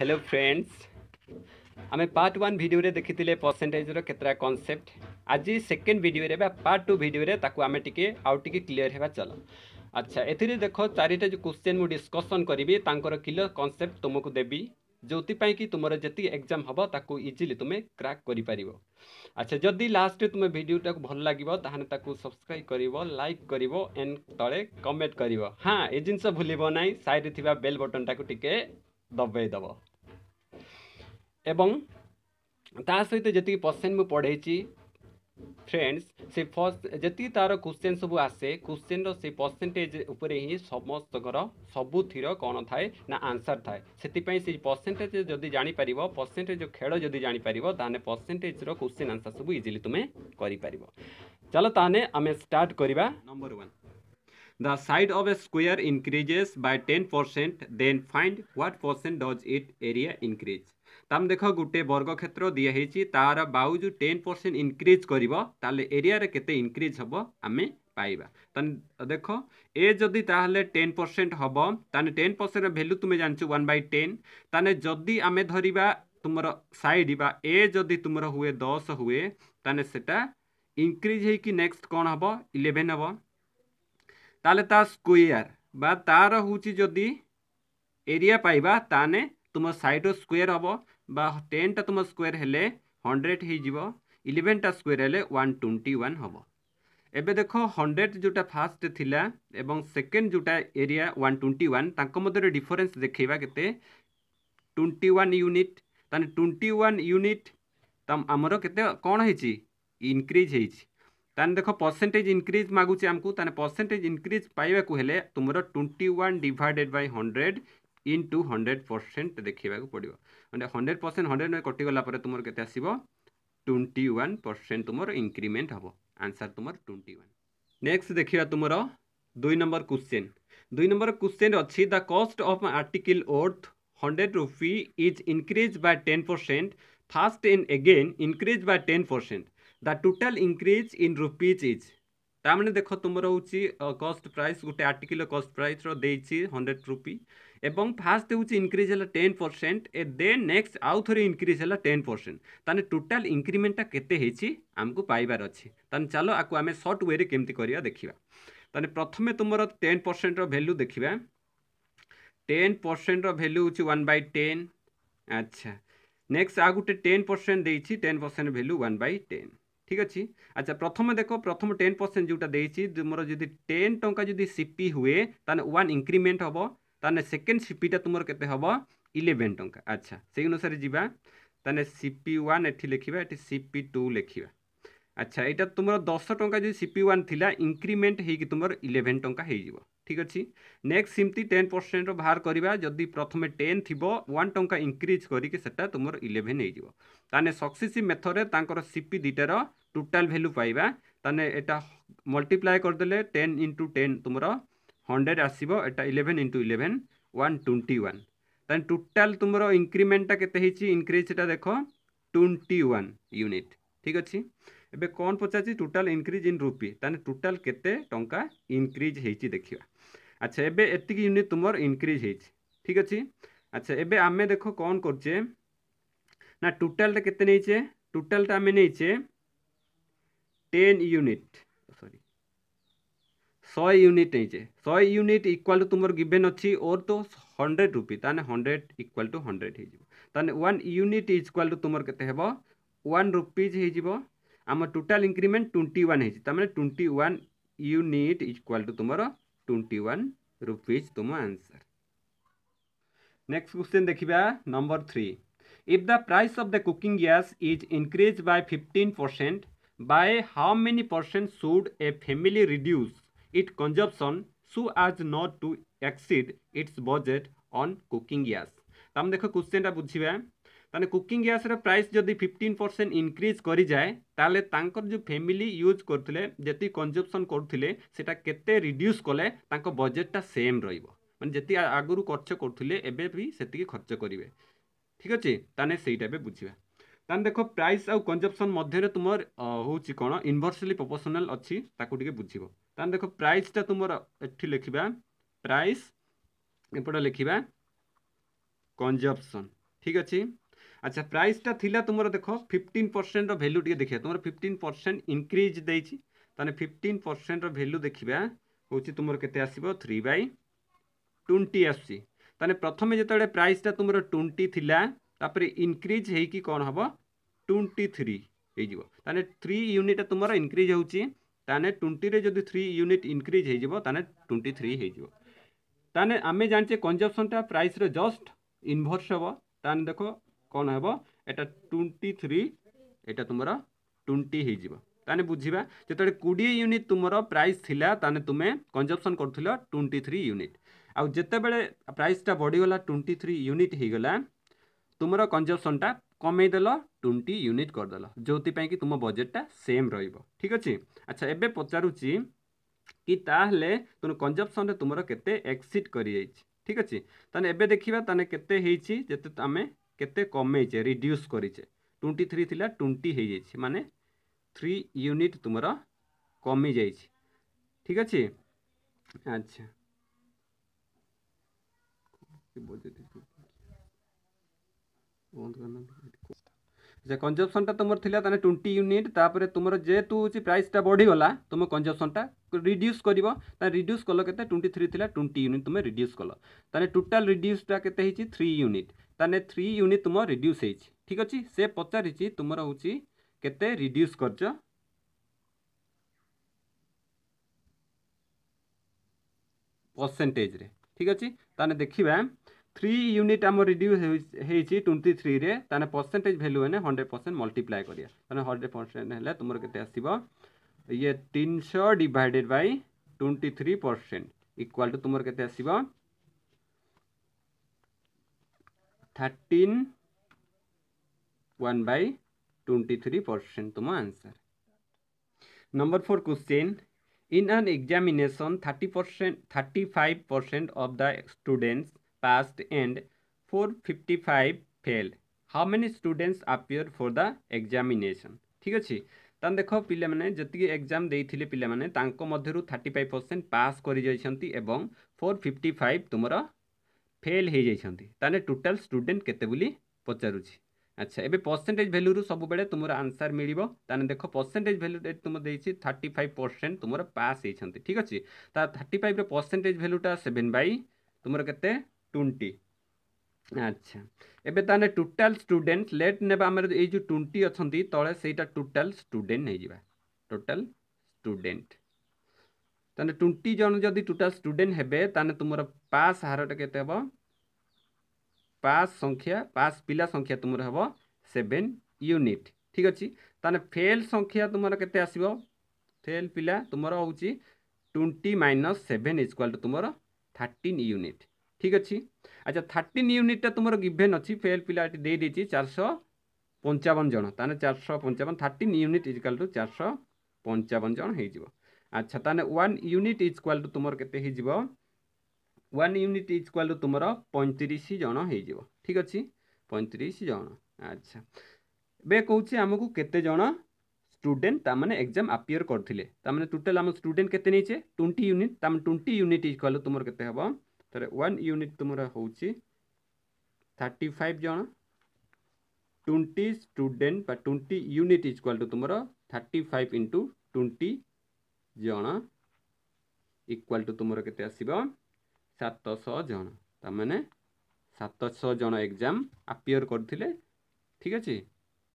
Hello friends आम part one video देखी परसेंटेजर केतटा कनसेप्ट आज सेकेंड भिडियो बा पार्ट टू भिडियो आम टे आउ टे क्लीयर होगा चल अच्छा ए देख चारिटा जो क्वेश्चन मुझे डिस्कसन करी तर किलो कनसेप्ट तुमको देवी ଯେଉଁଥିପାଇଁ କି ତୁମର ଯେତିକି ଏକ୍ଜାମ୍ ହେବ ତାକୁ ଇଜିଲି ତୁମେ କ୍ରାକ୍ କରିପାରିବ ଆଚ୍ଛା ଯଦି ଲାଷ୍ଟରେ ତୁମେ ଭିଡ଼ିଓଟାକୁ ଭଲ ଲାଗିବ ତାହେଲେ ତାକୁ ସବସ୍କ୍ରାଇବ୍ କରିବ ଲାଇକ୍ କରିବ ଏଣ୍ଡ ତଳେ କମେଣ୍ଟ କରିବ ହଁ ଏ ଜିନିଷ ଭୁଲିବ ନାହିଁ ସାଇଡ଼୍ରେ ଥିବା ବେଲ୍ ବଟନ୍ଟାକୁ ଟିକେ ଦବେଇ ଦେବ ଏବଂ ତା ସହିତ ଯେତିକି ପର୍ସେଣ୍ଟ ମୁଁ ପଢ଼େଇଛି ଫ୍ରେଣ୍ଡସ୍ ସେ ଫର୍ଷ୍ଟ ଯେତିକି ତା'ର କୋଶ୍ଚେନ୍ ସବୁ ଆସେ କୋଶ୍ଚେନ୍ର ସେ ପର୍ସେଣ୍ଟେଜ୍ ଉପରେ ହିଁ ସମସ୍ତଙ୍କର ସବୁଥିର କ'ଣ ଥାଏ ନା ଆନ୍ସର୍ ଥାଏ ସେଥିପାଇଁ ସେ ପର୍ସେଣ୍ଟେଜ୍ ଯଦି ଜାଣିପାରିବ ପର୍ସେଣ୍ଟେଜ୍ ଖେଳ ଯଦି ଜାଣିପାରିବ ତାହେଲେ ପର୍ସେଣ୍ଟେଜ୍ର କୋଶ୍ଚିନ୍ ଆନ୍ସର୍ ସବୁ ଇଜିଲି ତୁମେ କରିପାରିବ ଚାଲ ତାହେଲେ ଆମେ ଷ୍ଟାର୍ଟ କରିବା number one the side of a a increases by ten percent then find what percent does it area increase તમ દેખો ગુટે બર્ગખેત્ર દિયા હે ચી તારા બાઉ જુ 10% ઇન્ક્રીઝ કરીબો તાલે એરિયા રે કેતે ઇન્ક્રીઝ હબો અમે પાયબા તન દેખો એ જોદી તાહલે 10% હબો તને 10% મે વેલ્યુ તુમે જાણછ 1/10 તને જોદી અમે ધરીબા તુમર સાઈડ બા એ જોદી તુમર હુએ 10 હુએ તને સેટા ઇન્ક્રીઝ હે કી નેક્સ્ટ કોન હબો 11 હબો તાલે તા સ્ક્વેર બા તાર હુચી જોદી એરિયા પાયબા તને તુમર સાઈડ ઓ સ્ક્વેર હબો বা টেনটা ତୁମ ସ୍କୋୟାର୍ ହେଲେ ହଣ୍ଡ୍ରେଡ଼ ହେଇଯିବ ଇଲେଭେନ୍ଟା ସ୍କୋୟାର୍ ହେଲେ ୱାନ୍ ଟ୍ୱେଣ୍ଟି ୱାନ୍ ହେବ ଏବେ ଦେଖ ହଣ୍ଡ୍ରେଡ଼ ଯେଉଁଟା ଫାଷ୍ଟ ଥିଲା ଏବଂ ସେକେଣ୍ଡ ଯେଉଁଟା ଏରିଆ ୱାନ୍ ଟ୍ୱେଣ୍ଟି ୱାନ୍ ତାଙ୍କ ମଧ୍ୟରେ ଡିଫରେନ୍ସ ଦେଖେଇବା କେତେ ଟ୍ୱେଣ୍ଟି ୱାନ୍ ୟୁନିଟ୍ ତାହେଲେ ଟ୍ୱେଣ୍ଟି ୱାନ୍ ୟୁନିଟ୍ ଆମର କେତେ କ'ଣ ହେଇଛି ଇନକ୍ରିଜ୍ ହେଇଛି ତାହେଲେ ଦେଖ ପରସେଣ୍ଟେଜ୍ ଇନକ୍ରିଜ୍ ମାଗୁଛି ଆମକୁ ତାହେଲେ ପରସେଣ୍ଟେଜ୍ ଇନକ୍ରିଜ୍ ପାଇବାକୁ ହେଲେ ତୁମର twenty one divided by hundred into hundred percent ଦେଖିବାକୁ ପଡ଼ିବ ମାନେ ହଣ୍ଡ୍ରେଡ଼ ପରସେଣ୍ଟ ହଣ୍ଡ୍ରେଡ଼ କଟିଗଲା ପରେ ତୁମର କେତେ ଆସିବ ଟ୍ୱେଣ୍ଟି ୱାନ୍ ପରସେଣ୍ଟ ତୁମର ଇନକ୍ରିମେଣ୍ଟ ହେବ ଆନ୍ସର୍ ତୁମର ଟ୍ୱେଣ୍ଟି ୱାନ୍ ନେକ୍ସଟ ଦେଖିବା ତୁମର ଦୁଇ ନମ୍ବର କ୍ୱେଶ୍ଚେନ୍ ଦୁଇ ନମ୍ବର କ୍ୱେଶ୍ଚେନ୍ ଅଛି the cost of article worth hundred rupee is increase by ten percent first and again increase by ten percent the total increase in rupees is ତା ମାନେ ଦେଖ ତୁମର ହେଉଛି କଷ୍ଟ ପ୍ରାଇସ୍ ଗୋଟେ ଆର୍ଟିକିଲ୍ର କଷ୍ଟ ପ୍ରାଇସ୍ର ଦେଇଛି ହଣ୍ଡ୍ରେଡ଼ ରୁପି এবং ফার্স্ট হচ্ছে ইনক্রিজ হল টেন পরসেন্ট এ দে নেক্সট আউ আউথরে ইনক্রিজ হল টেন পরসেন্ট তাহলে টোটাল ইনক্রিমেন্টটা কেতে হয়েছি আমি পাইবার অছি তাহলে চালো আকু আমি সর্ট ওয়ে কেমতি করিয়া দেখিবা তাহলে প্রথমে তোমার টেন পরসেন্টর ভ্যালু দেখিবা টেন পরসেন্টর ভ্যালু হচ্ছে ওয়ান বাই টেন আচ্ছা নেক্সট আর গোটে টেন পরসেন্ট দিয়েছি ten percent value one by ten ঠিক আছে আচ্ছা প্রথমে দেখো প্রথম টেন পরসেন্ট যেটা দিয়েছি তোমার যদি টেন টঙ্কা যদি সিপি হুয়ে তাহলে ওয়ান ইনক্রিমেন্ট হব ତାହେଲେ ସେକେଣ୍ଡ ସିପିଟା ତୁମର କେତେ ହେବ ଇଲେଭେନ୍ ଟଙ୍କା ଆଚ୍ଛା ସେଇ ଅନୁସାରେ ଯିବା ତାହେଲେ ସିପି ୱାନ୍ ଏଠି ଲେଖିବା ଏଠି ସିପି ଟୁ ଲେଖିବା ଆଚ୍ଛା ଏଇଟା ତୁମର ଦଶ ଟଙ୍କା ଯଦି ସିପି ୱାନ୍ ଥିଲା ଇନକ୍ରିମେଣ୍ଟ ହେଇକି ତୁମର ଇଲେଭେନ୍ ଟଙ୍କା ହେଇଯିବ ଠିକ୍ ଅଛି ନେକ୍ସଟ ସେମିତି ଟେନ୍ ପରସେଣ୍ଟର ବାହାର କରିବା ଯଦି ପ୍ରଥମେ ଟେନ୍ ଥିବ ୱାନ୍ ଟଙ୍କା ଇନକ୍ରିଜ୍ କରିକି ସେଟା ତୁମର ଇଲେଭେନ୍ ହେଇଯିବ ତାହେଲେ ସକ୍ସେସିଭ୍ ମେଥଡ଼ରେ ତାଙ୍କର ସିପି ଦୁଇଟାର ଟୋଟାଲ୍ ଭ୍ୟାଲ୍ୟୁ ପାଇବା ତାହେଲେ ଏଇଟା ମଲ୍ଟିପ୍ଲାଏ କରିଦେଲେ ଟେନ୍ ଇଣ୍ଟୁ ଟେନ୍ ତୁମର ହଣ୍ଡ୍ରେଡ଼୍ ଆସିବ ଏଇଟା eleven into eleven one twenty one ତାହେଲେ ଟୋଟାଲ୍ ତୁମର ଇନକ୍ରିମେଣ୍ଟଟା କେତେ ହେଇଛି ଇନକ୍ରିଜ୍ଟା ଦେଖ ଟ୍ୱେଣ୍ଟି ୱାନ୍ ୟୁନିଟ୍ ଠିକ୍ ଅଛି ଏବେ କ'ଣ ପଚାରିଛି ଟୋଟାଲ୍ ଇନକ୍ରିଜ୍ ଇନ୍ ରୁପି ତାହେଲେ ଟୋଟାଲ୍ କେତେ ଟଙ୍କା ଇନକ୍ରିଜ୍ ହେଇଛି ଦେଖିବା ଆଚ୍ଛା ଏବେ ଏତିକି ୟୁନିଟ୍ ତୁମର ଇନକ୍ରିଜ୍ ହେଇଛି ଠିକ୍ ଅଛି ଆଚ୍ଛା ଏବେ ଆମେ ଦେଖ କ'ଣ କରୁଛେ ନା ଟୋଟାଲ୍ଟା କେତେ ନେଇଛେ ଟୋଟାଲ୍ଟା ଆମେ ନେଇଛେ টেন ইউনিট সরি शहे यूनिट नहीं चे शहे यूनिट इक्वाल टू तुम गिभेन अच्छी ओर तो हंड्रेड रुपी तेज़े हंड्रेड इक्वाल टू हंड्रेड होने यूनिट इक्वाल टू तुम हे वन रुपीज हो आम टोटाल इनक्रिमेंट ट्वेंटी वन तमें twenty one unit equal to तुम ट्वेंटी वन रुपीज तुम आंसर नेक्स्ट क्वेश्चन देखा number three if the price of the cooking gas is increase by 15 percent by how many percent should a family reduce its consumption so as not to exceed its budget on cooking gas তাহলে দেখো কোশ্চেনটা বুঝিবা তাহলে cooking গ্যাসের price যদি fifteen percent increase করে যায় তাহলে তাঁর যে ফ্যামিলি ইউজ করলে যেত কনজম্পসন করলে সেটা কেতে রিডিউস কলে তাঁর বজেটটা সেম রহব মানে যেত আগর খরচ করলে এবে বি সেতিকি খরচ করবে ঠিক আছে তাহলে সেইটা এবে বুঝবা তাহলে দেখো প্রাইস আউ কনজম্পসন মধ্যে তোমার হচ্ছে কোণ ইনভর্সলি প্রপোর্সনাল অনেক তাকে বুঝব ତାହେଲେ ଦେଖ ପ୍ରାଇସ୍ଟା ତୁମର ଏଠି ଲେଖିବା ପ୍ରାଇସ୍ ଏପଟେ ଲେଖିବା କଞ୍ଜପସନ୍ ଠିକ୍ ଅଛି ଆଚ୍ଛା ପ୍ରାଇସ୍ଟା ଥିଲା ତୁମର ଦେଖ ଫିଫ୍ଟିନ୍ ପରସେଣ୍ଟର ଭ୍ୟାଲ୍ୟୁ ଟିକେ ଦେଖିବା ତୁମର ଫିଫ୍ଟିନ୍ ପରସେଣ୍ଟ ଇନକ୍ରିଜ୍ ଦେଇଛି ତାହେଲେ ଫିଫ୍ଟିନ୍ ପରସେଣ୍ଟର ଭ୍ୟାଲ୍ୟୁ ଦେଖିବା ହେଉଛି ତୁମର କେତେ ଆସିବ ଥ୍ରୀ ବାଇ ଟ୍ୱେଣ୍ଟି ଆସୁଛି ତାହେଲେ ପ୍ରଥମେ ଯେତେବେଳେ ପ୍ରାଇସ୍ଟା ତୁମର ଟ୍ୱେଣ୍ଟି ଥିଲା ତାପରେ ଇନକ୍ରିଜ୍ ହେଇକି କ'ଣ ହେବ ଟ୍ୱେଣ୍ଟି ଥ୍ରୀ ହେଇଯିବ ତାହେଲେ ଥ୍ରୀ ୟୁନିଟ୍ ତୁମର ଇନକ୍ରିଜ୍ ହେଉଛି ତାହେଲେ ଟ୍ୱେଣ୍ଟିରେ ଯଦି ଥ୍ରୀ ୟୁନିଟ୍ ଇନକ୍ରିଜ୍ ହୋଇଯିବ ତାହେଲେ ଟ୍ୱେଣ୍ଟି ଥ୍ରୀ ହୋଇଯିବ ତାହେଲେ ଆମେ ଜାଣିଛେ କଞ୍ଜପସନ୍ଟା ପ୍ରାଇସ୍ର ଜଷ୍ଟ ଇନଭର୍ସ ହେବ ତାହେଲେ ଦେଖ କ'ଣ ହେବ ଏଇଟା ଟ୍ୱେଣ୍ଟି ଥ୍ରୀ ଏଇଟା ତୁମର ଟ୍ୱେଣ୍ଟି ହୋଇଯିବ ତାହେଲେ ବୁଝିବା ଯେତେବେଳେ କୋଡ଼ିଏ ୟୁନିଟ୍ ତୁମର ପ୍ରାଇସ୍ ଥିଲା ତାହେଲେ ତୁମେ କଞ୍ଜପସନ୍ କରୁଥିଲ ଟ୍ୱେଣ୍ଟି ଥ୍ରୀ ୟୁନିଟ୍ ଆଉ ଯେତେବେଳେ ପ୍ରାଇସ୍ଟା ବଢ଼ିଗଲା ଟ୍ୱେଣ୍ଟି ଥ୍ରୀ ୟୁନିଟ୍ ହୋଇଗଲା ତୁମର କଞ୍ଜପସନ୍ଟା কমেইদেଲ ଟ୍ୱେଣ୍ଟି ୟୁନିଟ୍ କରିଦେଲ ଯେଉଁଥିପାଇଁ କି ତୁମ ବଜେଟ୍ଟା ସେମ୍ ରହିବ ଠିକ୍ ଅଛି ଆଚ୍ଛା ଏବେ ପଚାରୁଛି କି ତାହେଲେ ତୁମ କଞ୍ଜପସନ୍ରେ ତୁମର କେତେ ଏକ୍ସିଟ୍ କରିଯାଇଛି ଠିକ୍ ଅଛି ତାହେଲେ ଏବେ ଦେଖିବା ତାହେଲେ କେତେ ହେଇଛି ଯେତେ ଆମେ କେତେ କମେଇଛେ ରିଡ୍ୟୁସ୍ କରିଛେ ଟ୍ୱେଣ୍ଟି ଥ୍ରୀ ଥିଲା ଟ୍ୱେଣ୍ଟି ହେଇଯାଇଛି ମାନେ থ্রি ইউনিট তোমার কমি যাই ঠিক আছে আচ্ছা বন্ধ করনা আচ্ছা কনজম্পশনটা তোমার লা তাহলে টোয়েন্টি ইউনিট তাপরে তোমার যেহেতু হচ্ছে প্রাইসটা বড়িগলা তুমি কনজম্পশনটা রিডিউস করব তাহলে রিডিউস কল কেতে টোয়েন্টি থ্রি লা টোয়েন্টি ইউনিট তুমি রিডিউস কল তাহলে টোটাল রিডিউসটা কেতে হয়েছি থ্রি ইউনিট তাহলে থ্রি ইউনিট তোমার রিডিউস হয়েছি ঠিক আছে সে পচারিছি তোমার হচ্ছে কেতে রিডিউস করছ परसेंटेज रे ठीक अच्छे तेज देखा थ्री यूनिट आम रिड्यूस ट्वेंटी थ्री तेज़े परसेंटेज भैल्यू मैंने हंड्रेड परसेंट मल्टीप्लाई कर हंड्रेड परसेंट है तुम के ये तीन शौ divided by twenty three percent equal to तुम के थर्टिन थ्री परसेंट तुम answer number four question in an examination thirty percent thirty five percent of the students passed and 455 failed. How many students appeared for the examination? ঠিক ଅଛି ତାହେଲେ ଦେଖ ପିଲାମାନେ ଯେତିକି exam ଦେଇଥିଲେ ପିଲାମାନେ ତାଙ୍କ ମଧ୍ୟରୁ ଥାର୍ଟି ଫାଇଭ୍ ପରସେଣ୍ଟ ପାସ୍ କରିଯାଇଛନ୍ତି ଏବଂ ଫୋର୍ ଫିଫ୍ଟି ଫାଇଭ୍ ତୁମର ଫେଲ୍ ହୋଇଯାଇଛନ୍ତି ତାହେଲେ ଟୋଟାଲ୍ ଷ୍ଟୁଡେଣ୍ଟ କେତେ ବୋଲି ପଚାରୁଛି ଆଚ୍ଛା ଏବେ ପରସେଣ୍ଟେଜ୍ ଭ୍ୟାଲ୍ୟୁରୁ ସବୁବେଳେ ତୁମର ଆନ୍ସର୍ ମିଳିବ ତାହେଲେ ଦେଖ ପରସେଣ୍ଟେଜ୍ ଭ୍ୟାଲ୍ୟୁ ତୁମ ଦେଇଛି ଥାର୍ଟି ଫାଇଭ୍ ପରସେଣ୍ଟ ତୁମର ପାସ୍ ହୋଇଛନ୍ତି ଠିକ୍ ଅଛି ତା ଥାର୍ଟି ଫାଇଭ୍ର ପରସେଣ୍ଟେଜ୍ ଭ୍ୟାଲ୍ୟୁଟା ସେଭେନ୍ ବାଇ ତୁମର କେତେ টুয়েন্টি আচ্ছা এবে তাহলে টোটাল স্টুডেন্ট লেট নেবা আমার এই যে টুয়েন্টি অনেক তলে সেইটা টোটাল স্টুডেন্ট হয়ে যা টোটাল স্টুডেন্ট তাহলে টুয়েন্টি জন যদি টোটাল স্টুডেন্ট হবে তাহলে তোমার পাস হারটা কেতে হব পাস সংখ্যা পাস পিলা সংখ্যা তোমার হব সেভেন ইউনিট ঠিক আছে তাহলে ফেল সংখ্যা তোমার কেতে আসব ফেল পিলা তোমার হচ্ছে twenty minus seven is equal to তোমার থার্টিন ইউনিট ঠিক ଅଛି ଆଚ୍ଛା ଥାର୍ଟିନ୍ ୟୁନିଟ୍ଟା ତୁମର ଗିଭେନ୍ ଅଛି ଫେଲ୍ ପିଲାଟି ଦେଇଦେଇଛି ଚାରିଶହ ପଞ୍ଚାବନ ଜଣ ତାହେଲେ ଚାରିଶହ ପଞ୍ଚାବନ ଥାର୍ଟିନ୍ ୟୁନିଟ୍ ଇଜିକାଲ୍ ଟୁ ଚାରିଶହ ପଞ୍ଚାବନ ଜଣ ହେଇଯିବ ଆଚ୍ଛା ତାହେଲେ ୱାନ୍ ୟୁନିଟ୍ ଇଜ୍କ୍ୱାଲ୍ ଟୁ ତୁମର କେତେ ହେଇଯିବ ୱାନ୍ ୟୁନିଟ୍ ଇଜ୍କ୍ୱାଲ୍ ଟୁ ତୁମର ପଇଁତିରିଶ ଜଣ ହେଇଯିବ ଠିକ୍ ଅଛି ପଇଁତିରିଶ ଜଣ ଆଚ୍ଛା ଏବେ କହୁଛି ଆମକୁ କେତେ ଜଣ ଷ୍ଟୁଡେଣ୍ଟ ତାମାନେ ଏକ୍ଜାମ୍ ଆପିୟର କରିଥିଲେ ତାମାନେ ଟୋଟାଲ୍ ଆମ ଷ୍ଟୁଡେଣ୍ଟ କେତେ ନେଇଛେ ଟ୍ୱେଣ୍ଟି ୟୁନିଟ୍ ତାମାନେ ଟ୍ୱେଣ୍ଟି ୟୁନିଟ୍ ଇଜ୍କ୍ୱାଲ୍ ଟୁ ତୁମର କେତେ ହେବ तर वन यूनिट तुम थर्टी फाइव जन twenty student twenty unit equal to तुम थर्टी फाइव इंटू ट्वेंटी जन इक्वाल टू तुम के सातश जन तार मैंने सातश जन एग्जाम आपियर करते ठीक अच्छे